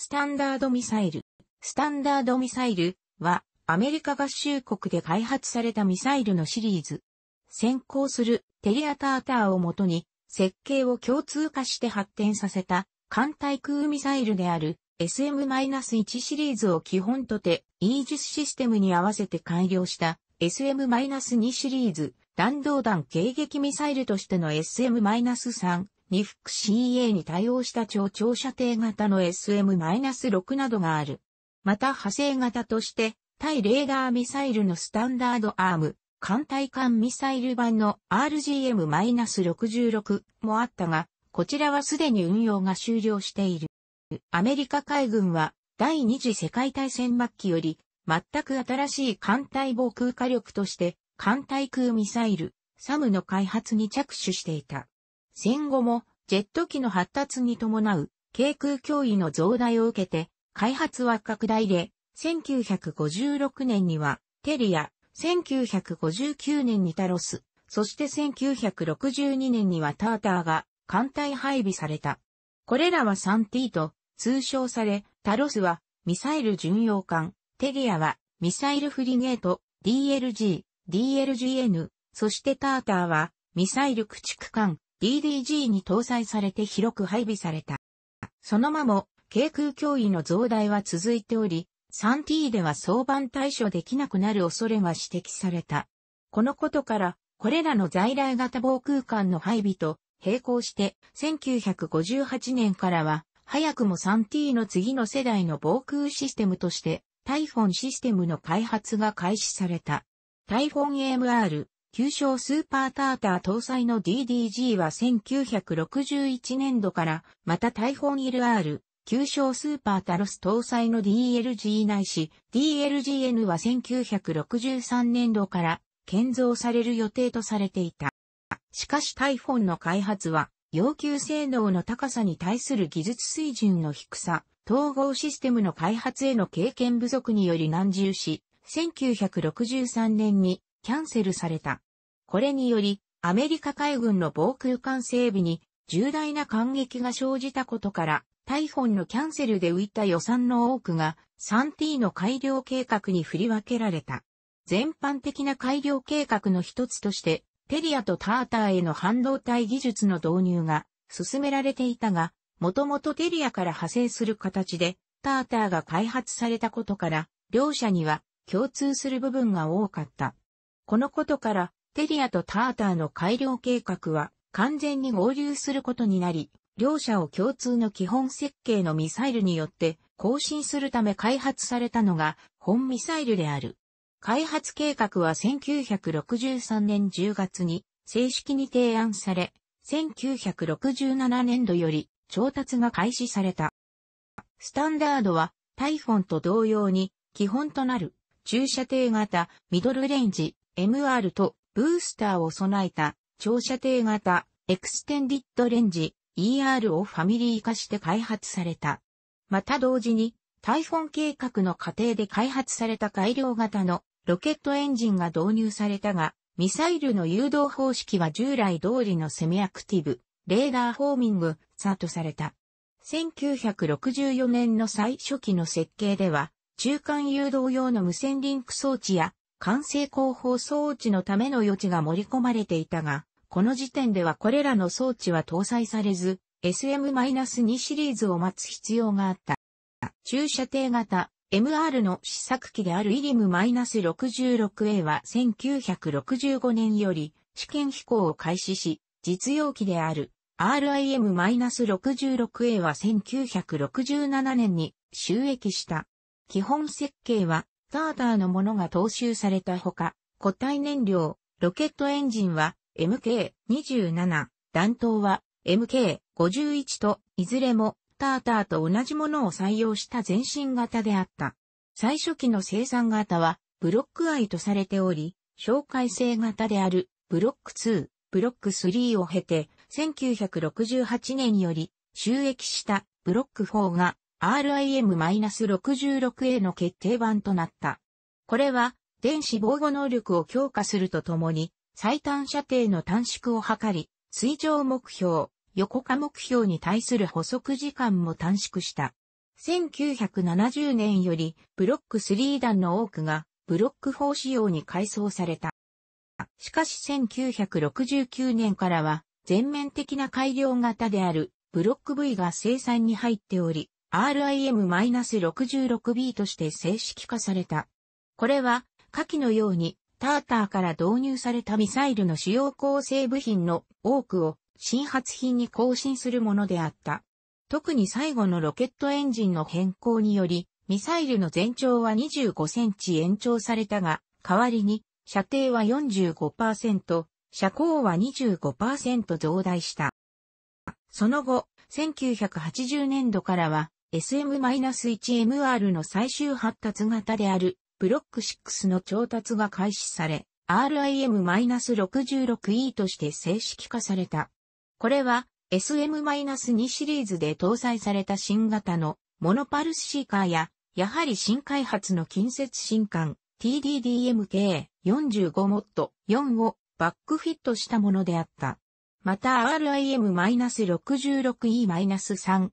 スタンダードミサイル。スタンダードミサイルはアメリカ合衆国で開発されたミサイルのシリーズ。先行するテリアターターをもとに設計を共通化して発展させた艦対空ミサイルである SM-1 シリーズを基本とてイージスシステムに合わせて改良した SM-2 シリーズ弾道弾迎撃ミサイルとしての SM-3 ニフック CA に対応した超長射程型の SM-6 などがある。また派生型として、対レーダーミサイルのスタンダードアーム、艦隊艦ミサイル版の RGM-66 もあったが、こちらはすでに運用が終了している。アメリカ海軍は第二次世界大戦末期より全く新しい艦隊防空火力として艦隊空ミサイル、サムの開発に着手していた。戦後もジェット機の発達に伴う軽空脅威の増大を受けて開発は拡大で1956年にはテリア、1959年にタロス、そして1962年にはターターが艦隊配備された。これらは 3T と通称され、タロスはミサイル巡洋艦、テリアはミサイルフリゲート、DLG、DLGN、そしてターターはミサイル駆逐艦、DDG に搭載されて広く配備された。そのまも、軽空脅威の増大は続いており、3T では相番対処できなくなる恐れが指摘された。このことから、これらの在来型防空間の配備と並行して、1958年からは、早くも 3T の次の世代の防空システムとして、タイフォンシステムの開発が開始された。タイフォン AMR、旧称スーパーターター搭載の DDG は1961年度から、またタイフォン LR、旧称スーパータロス搭載の DLG ないし、DLGN は1963年度から建造される予定とされていた。しかしタイフォンの開発は、要求性能の高さに対する技術水準の低さ、統合システムの開発への経験不足により難重し、1963年にキャンセルされた。これにより、アメリカ海軍の防空艦整備に重大な感激が生じたことから、大本のキャンセルで浮いた予算の多くが 3T の改良計画に振り分けられた。全般的な改良計画の一つとして、テリアとターターへの半導体技術の導入が進められていたが、もともとテリアから派生する形で、ターターが開発されたことから、両者には共通する部分が多かった。このことから、テリアとターターの改良計画は完全に合流することになり、両者を共通の基本設計のミサイルによって更新するため開発されたのが本ミサイルである。開発計画は1963年10月に正式に提案され、1967年度より調達が開始された。スタンダードはタイフォンと同様に基本となる駐車艇型、ミドルレンジ、MR とブースターを備えた、長射程型、エクステンディッドレンジ、ER をファミリー化して開発された。また同時に、タイフォン計画の過程で開発された改良型のロケットエンジンが導入されたが、ミサイルの誘導方式は従来通りのセミアクティブ、レーダーフォーミング、サーとされた。1964年の最初期の設計では、中間誘導用の無線リンク装置や完成後方装置のための余地が盛り込まれていたが、この時点ではこれらの装置は搭載されず、SM-2 シリーズを待つ必要があった。駐車艇型 MR の試作機であるイリム -66A は1965年より試験飛行を開始し、実用機である RIM-66A は1967年に収益した。基本設計は、ターターのものが踏襲されたほか、固体燃料、ロケットエンジンは MK27、弾頭は MK51 と、いずれもターターと同じものを採用した前進型であった。最初期の生産型は、ブロックアイとされており、紹介性型である、ブロック2、ブロック3を経て、1968年より、収益したブロック4が RIM-66A の決定版となった。これは、電子防護能力を強化するとともに、最短射程の短縮を図り、水上目標、横化目標に対する補足時間も短縮した。1970年より、ブロック3弾の多くが、ブロック4仕様に改装された。しかし1969年からは、全面的な改良型である、ブロック V が生産に入っており、RIM-66B として正式化された。これは、下記のように、ターターから導入されたミサイルの主要構成部品の多くを新発品に更新するものであった。特に最後のロケットエンジンの変更により、ミサイルの全長は25センチ延長されたが、代わりに、射程は45%、射高は25%増大した。その後、1980年度からは、SM-1MR の最終発達型であるブロック6の調達が開始され、RIM-66E として正式化された。これは SM-2 シリーズで搭載された新型のモノパルスシーカーや、やはり新開発の近接新刊 TDDMK45 モッド4をバックフィットしたものであった。また RIM-66E-38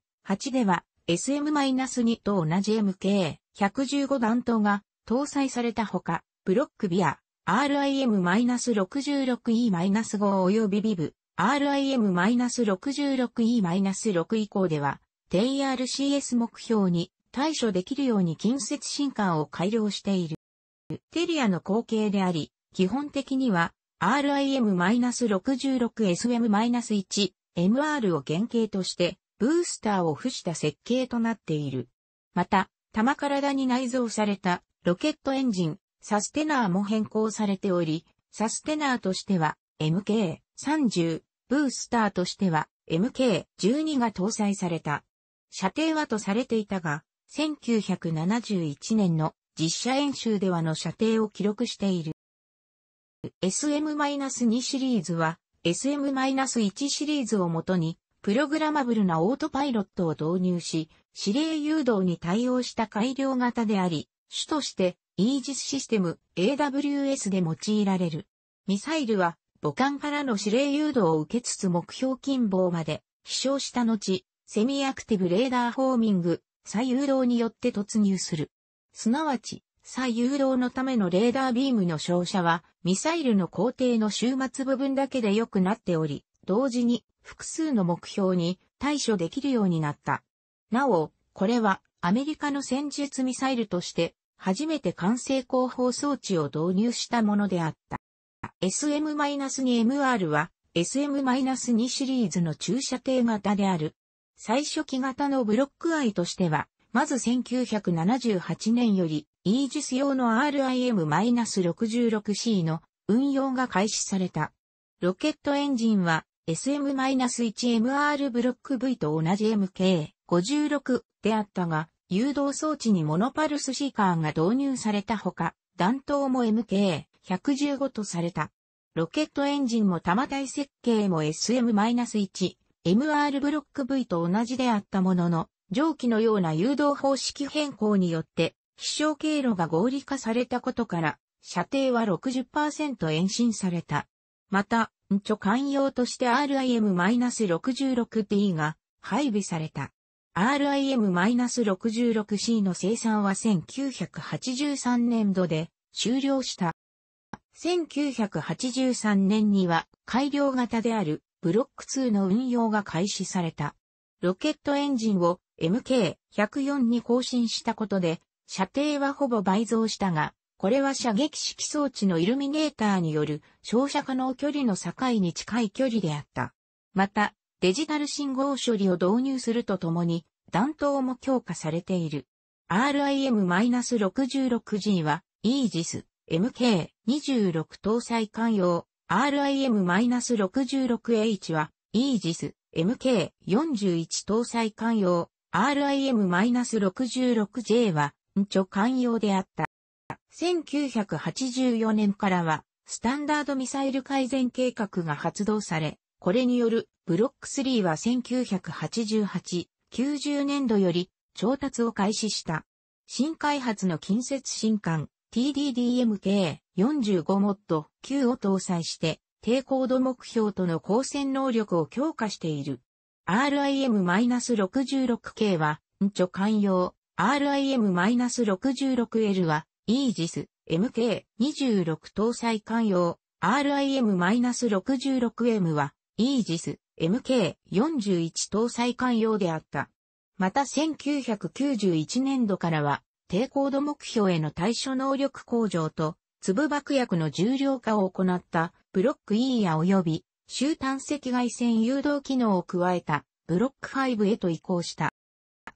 では SM-2 と同じ MK115 弾頭が搭載されたほか、ブロックビア、RIM-66E-5 及びビブ、RIM-66E-6 以降では、TRCS 目標に対処できるように近接進化を改良している。テリアの後継であり、基本的には RIM-66SM-1MR を原型としてブースターを付した設計となっている。また、玉体に内蔵されたロケットエンジン、サステナーも変更されており、サステナーとしては MK30、ブースターとしては MK12 が搭載された。射程はとされていたが、1971年の実写演習ではの射程を記録している。SM-2 シリーズは SM-1 シリーズをもとにプログラマブルなオートパイロットを導入し、指令誘導に対応した改良型であり、主としてイージスシステム AWS で用いられる。ミサイルは母艦からの指令誘導を受けつつ目標近傍まで飛翔した後、セミアクティブレーダーフォーミング、再誘導によって突入する。すなわち、再誘導のためのレーダービームの照射は、ミサイルの工程の終末部分だけで良くなっており、同時に複数の目標に対処できるようになった。なお、これはアメリカの戦術ミサイルとして初めて完成後方装置を導入したものであった。SM-2MR は SM-2 シリーズの駐車艇型である。最初期型のブロックアイとしては、まず1978年よりイージス用の RIM-66C の運用が開始された。ロケットエンジンは SM-1MR ブロック V と同じ MK56 であったが、誘導装置にモノパルスシーカーが導入されたほか、弾頭も MK115 とされた。ロケットエンジンも弾体設計も SM-1、MR ブロック V と同じであったものの、蒸気のような誘導方式変更によって、飛翔経路が合理化されたことから、射程は60%延伸された。また、んちょ寛容として RIM-66D が配備された。RIM-66C の生産は1983年度で終了した。1983年には改良型であるブロック2の運用が開始された。ロケットエンジンを MK104 に更新したことで射程はほぼ倍増したがこれは射撃式装置のイルミネーターによる照射可能距離の境に近い距離であった。また、デジタル信号処理を導入するとともに、弾頭も強化されている。RIM-66G は、イージス、MK26 搭載艦用、RIM-66H は、イージス、MK41 搭載艦用、RIM-66J は、んちょ艦用であった。1984年からは、スタンダードミサイル改善計画が発動され、これによるブロック3は1988、90年度より調達を開始した。新開発の近接新艦 TDDMK45 モッド9を搭載して低高度目標との光線能力を強化している。RIM-66K は、んちょ寛容、RIM-66L は、イージス、MK26 搭載艦用、RIM-66M は、イージス、MK41 搭載艦用であった。また1991年度からは、低高度目標への対処能力向上と、粒爆薬の重量化を行った、ブロック E や及び、終端赤外線誘導機能を加えた、ブロック5へと移行した。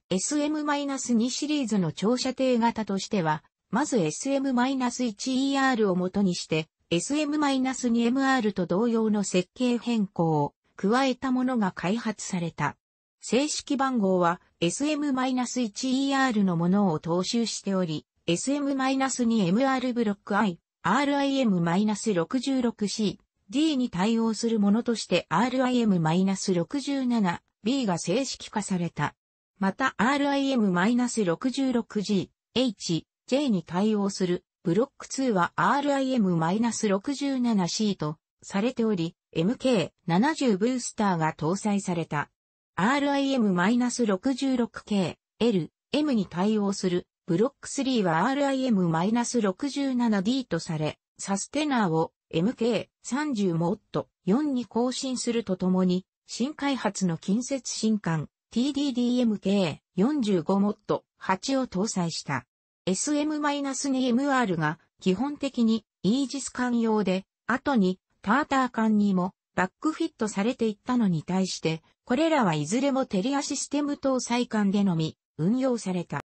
SM-2 シリーズの長射程型としては、まず SM-1ER を元にして、SM-2MR と同様の設計変更を加えたものが開発された。正式番号は SM-1ER のものを踏襲しており、SM-2MR ブロック I、RIM-66C、D に対応するものとして RIM-67B が正式化された。また RIM-66G、H、J に対応するブロック2は RIM-67C とされており、MK70 ブースターが搭載された。RIM-66K、L、M に対応するブロック3は RIM-67D とされ、サステナーを MK30 モッド4に更新するとともに、新開発の近接新刊 TDDMK45 モッド8を搭載した。SM-2MR が基本的にイージス艦用で、後にターター艦にもバックフィットされていったのに対して、これらはいずれもテリアシステム搭載艦でのみ運用された。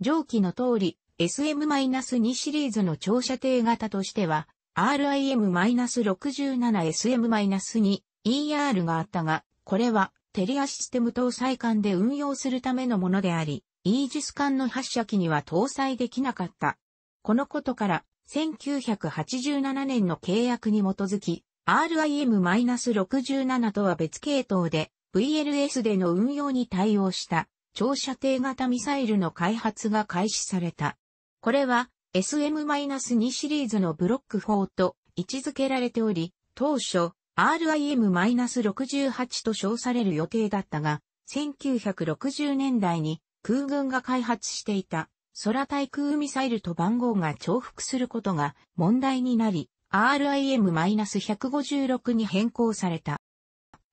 上記の通り、SM-2 シリーズの長射程型としては、RIM-67SM-2ER があったが、これはテリアシステム搭載艦で運用するためのものであり、イージス艦の発射機には搭載できなかった。このことから、1987年の契約に基づき、RIM-67 とは別系統で、VLS での運用に対応した長射程型ミサイルの開発が開始された。これは SM-2 シリーズのブロック4と位置づけられており、当初 RIM-68 と称される予定だったが、1960年代に空軍が開発していた空対空ミサイルと番号が重複することが問題になり、RIM-156 に変更された。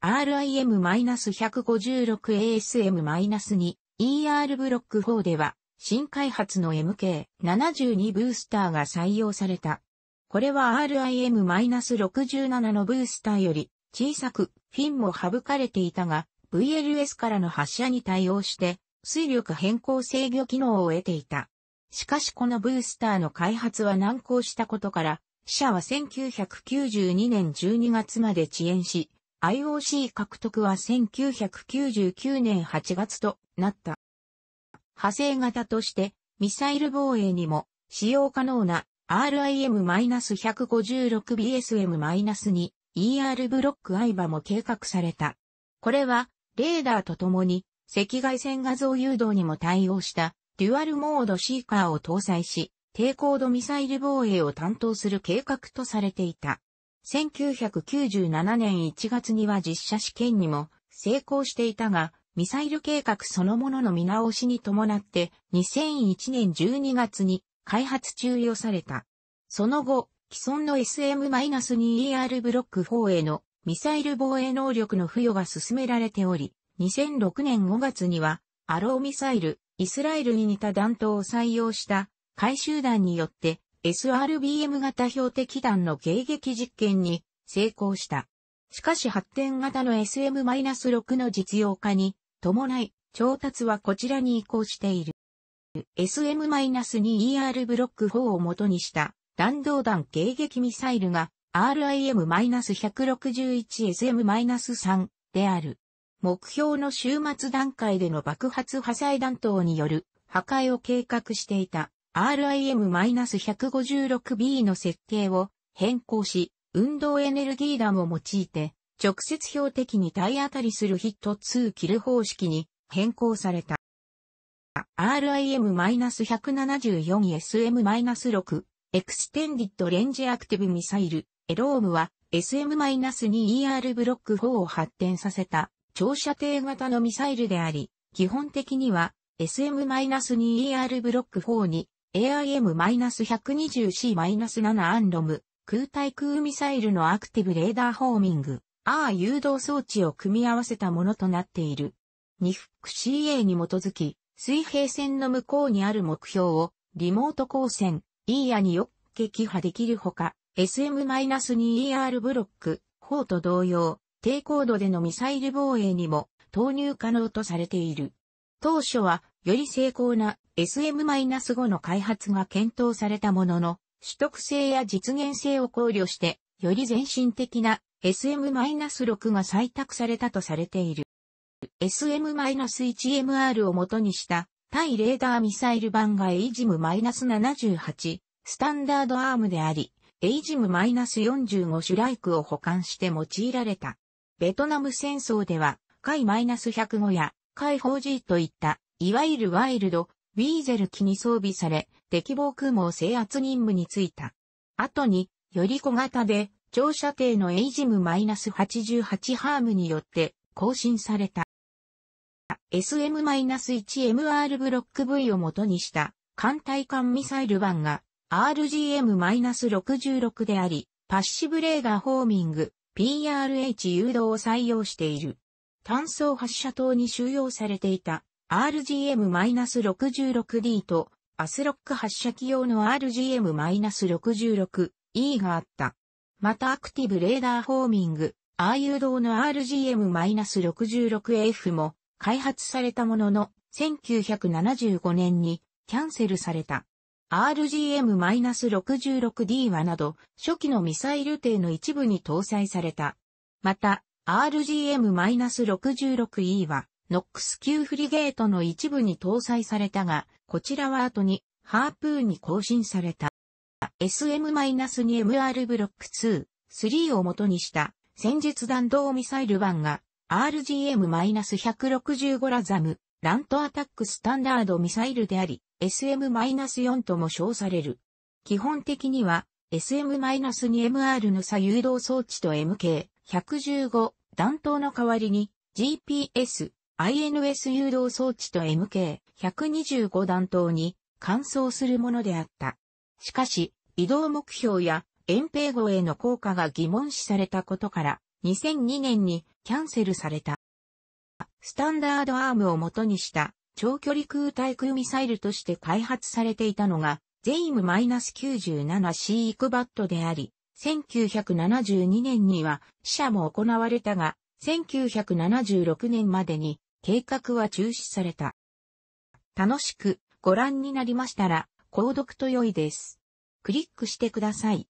RIM-156ASM-2 ER ブロック4では新開発の MK72 ブースターが採用された。これは RIM-67 のブースターより小さくフィンも省かれていたが VLS からの発射に対応して水力変更制御機能を得ていた。しかしこのブースターの開発は難航したことから、社は1992年12月まで遅延し、IOC 獲得は1999年8月となった。派生型として、ミサイル防衛にも使用可能な RIM-156BSM-2 ER ブロック IBA も計画された。これは、レーダーとともに赤外線画像誘導にも対応したデュアルモードシーカーを搭載し、低高度ミサイル防衛を担当する計画とされていた。1997年1月には実写試験にも成功していたが、ミサイル計画そのものの見直しに伴って2001年12月に開発中予された。その後、既存の SM-2ER ブロック4へのミサイル防衛能力の付与が進められており、2006年5月には、アローミサイル、イスラエルに似た弾頭を採用した回収弾によって SRBM 型標的弾の迎撃実験に成功した。しかし発展型の SM-6 の実用化に伴い調達はこちらに移行している。SM-2ER ブロック4を元にした弾道弾迎撃ミサイルが RIM-161SM-3 である。目標の終末段階での爆発破砕弾頭による破壊を計画していた RIM-156B の設計を変更し、運動エネルギー弾を用いて直接標的に体当たりするヒット2キル方式に変更された。RIM-174SM-6 エクステンディッドレンジアクティブミサイルエロームは SM-2ER ブロック4を発展させた長射程型のミサイルであり、基本的には SM-2ER ブロック4に AIM-120C-7 アンロム空対空ミサイルのアクティブレーダーホーミング R 誘導装置を組み合わせたものとなっている。2フック CA に基づき、水平線の向こうにある目標をリモート光線 E やによっ撃破できるほか、SM-2ER ブロック4と同様、低高度でのミサイル防衛にも投入可能とされている。当初は、より精巧な SM-5 の開発が検討されたものの、取得性や実現性を考慮して、より前進的な SM-6 が採択されたとされている。SM-1MR を元にした対レーダーミサイル版がエイジム7 8スタンダードアームであり、エイジム4 5シュライクを保管して用いられた。ベトナム戦争では、海 -105 や海 4G といった、いわゆるワイルド、ウィーゼル機に装備され、敵防空網制圧任務に就いた。後に、より小型で、長射程のエイジム -88 ハームによって更新された。SM-1MR ブロック V を元にした艦隊艦ミサイル版が RGM-66 であり、パッシブレーダーホーミング、PRH 誘導を採用している。単素発射塔に収容されていた RGM-66D とアスロック発射機用の RGM-66E があった。またアクティブレーダーホーミング、R 誘導の RGM-66F も開発されたものの1975年にキャンセルされた。RGM-66D はなど、初期のミサイル艇の一部に搭載された。また、RGM-66E は、ノックス級フリゲートの一部に搭載されたが、こちらは後に、ハープーンに更新された。SM-2MR ブロック2、3を元にした戦術弾道ミサイル版が RGM-165 ラザム、ラントアタックスタンダードミサイルであり、SM-4 とも称される。基本的には SM-2MR の差誘導装置と MK115 弾頭の代わりに GPS、INS 誘導装置と MK125 弾頭に換装するものであった。しかし、移動目標や遠平後への効果が疑問視されたことから2002年にキャンセルされた。スタンダードアームを元にした長距離空対空ミサイルとして開発されていたのが、ゼイム -97C イクバットであり、1972年には試射も行われたが、1976年までに計画は中止された。楽しくご覧になりましたら、購読と良いです。クリックしてください。